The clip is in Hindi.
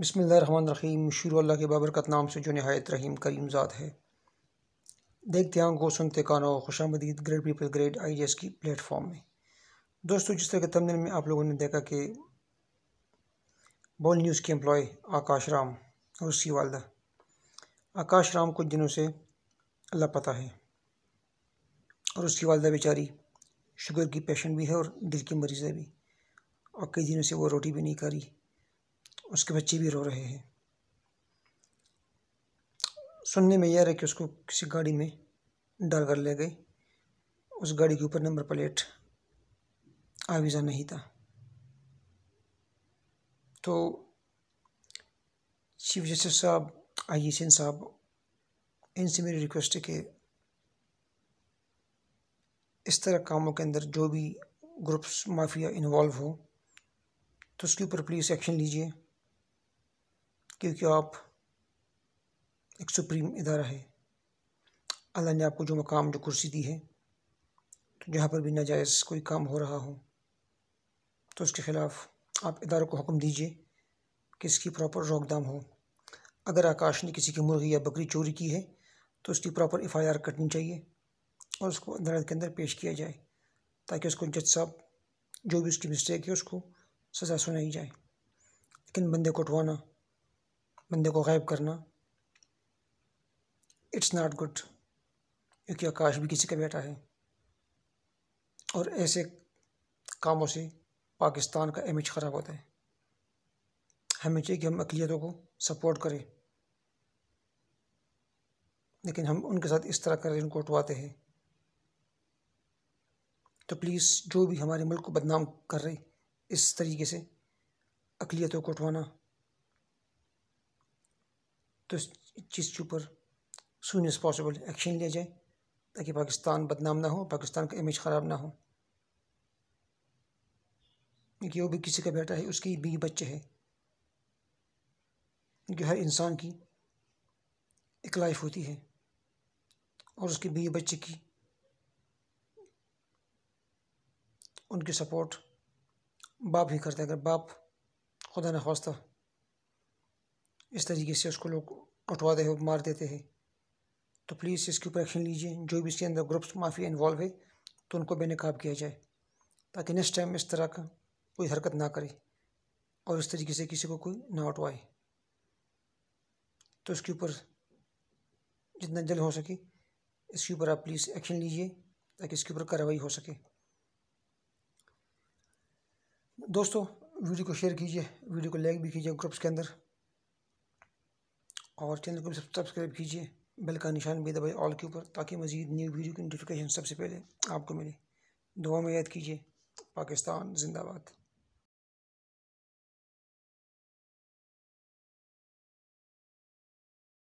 बसमीम शुरू अल्लाह के बाबरकत नाम से जो नहायत रहीम करीम ज़ात है देखते हैं गो सुनते कानो खुश आमदीद ग्रेट पीपल ग्रेट आई की प्लेटफॉर्म में दोस्तों जिस तरह के तमिल में आप लोगों ने देखा कि बॉल न्यूज़ के एम्प्लॉय आकाश राम और उसकी वालदा आकाश राम कुछ दिनों से अल्लाह पता है और उसकी वालदा बेचारी शुगर की पेशेंट भी है और दिल की मरीज़ है भी और कई दिनों से वो रोटी भी नहीं खा रही उसके बच्चे भी रो रहे हैं सुनने में यह रहा कि उसको किसी गाड़ी में डाल कर ले गई उस गाड़ी के ऊपर नंबर प्लेट आवीज़ा नहीं था तो चीफ जस्टिस साहब आई एस साहब इनसे मेरी रिक्वेस्ट है कि इस तरह कामों के अंदर जो भी ग्रुप्स माफिया इन्वॉल्व हो तो उसके ऊपर प्लीज़ एक्शन लीजिए क्योंकि आप एक सुप्रीम इदारा है अल्लाह ने आपको जो मकाम जो कुर्सी दी है तो जहाँ पर भी नाजायज़ कोई काम हो रहा हो तो उसके ख़िलाफ़ आप इदारों को हुक्म दीजिए कि इसकी प्रॉपर रोकदाम हो अगर आकाश ने किसी की मुर्गी या बकरी चोरी की है तो उसकी प्रॉपर एफ आई आर कटनी चाहिए और उसको अदालत के अंदर पेश किया जाए ताकि उसको जज साहब जो भी उसकी मिस्टेक है उसको सज़ा सुनाई जाए लेकिन बंदे को उठवाना बंदे को गायब करना इट्स नॉट गुड क्योंकि आकाश भी किसी का बेटा है और ऐसे कामों से पाकिस्तान का इमेज ख़राब होता है हमें चाहिए कि हम अकलीतों को सपोर्ट करें लेकिन हम उनके साथ इस तरह कर उनको उठवाते हैं तो प्लीज़ जो भी हमारे मुल्क को बदनाम कर रहे इस तरीके से अकलीतों को उठवाना तो इस चीज़ के ऊपर सुन एज पॉसिबल एक्शन लिया जाए ताकि पाकिस्तान बदनाम ना हो पाकिस्तान का इमेज ख़राब ना हो क्योंकि वो भी किसी का बेटा है उसकी बीवी बच्चे है क्योंकि हर इंसान की एक लाइफ होती है और उसके बीवी बच्चे की उनकी सपोर्ट बाप ही करते हैं अगर बाप खुदा न खास्ता इस तरीके से उसको लोग कटवा दे मार देते हैं तो प्लीज़ इसके ऊपर एक्शन लीजिए जो भी इसके अंदर ग्रुप्स माफिया इन्वॉल्व है तो उनको बेनकाब किया जाए ताकि नेक्स्ट टाइम इस तरह का कोई हरकत ना करे और इस तरीके से किसी को कोई ना उठवाए तो इसके ऊपर जितना जल्द हो सके इसके ऊपर आप प्लीज़ एक्शन लीजिए ताकि इसके ऊपर कार्रवाई हो सके दोस्तों वीडियो को शेयर कीजिए वीडियो को लाइक भी कीजिए ग्रुप्स के अंदर और चैनल को सब्सक्राइब कीजिए बेल का निशान भी दबाए ऑल के ऊपर ताकि मजीद न्यू वीडियो की नोटिफिकेशन सबसे पहले आपको मिले दुआ में याद कीजिए पाकिस्तान जिंदाबाद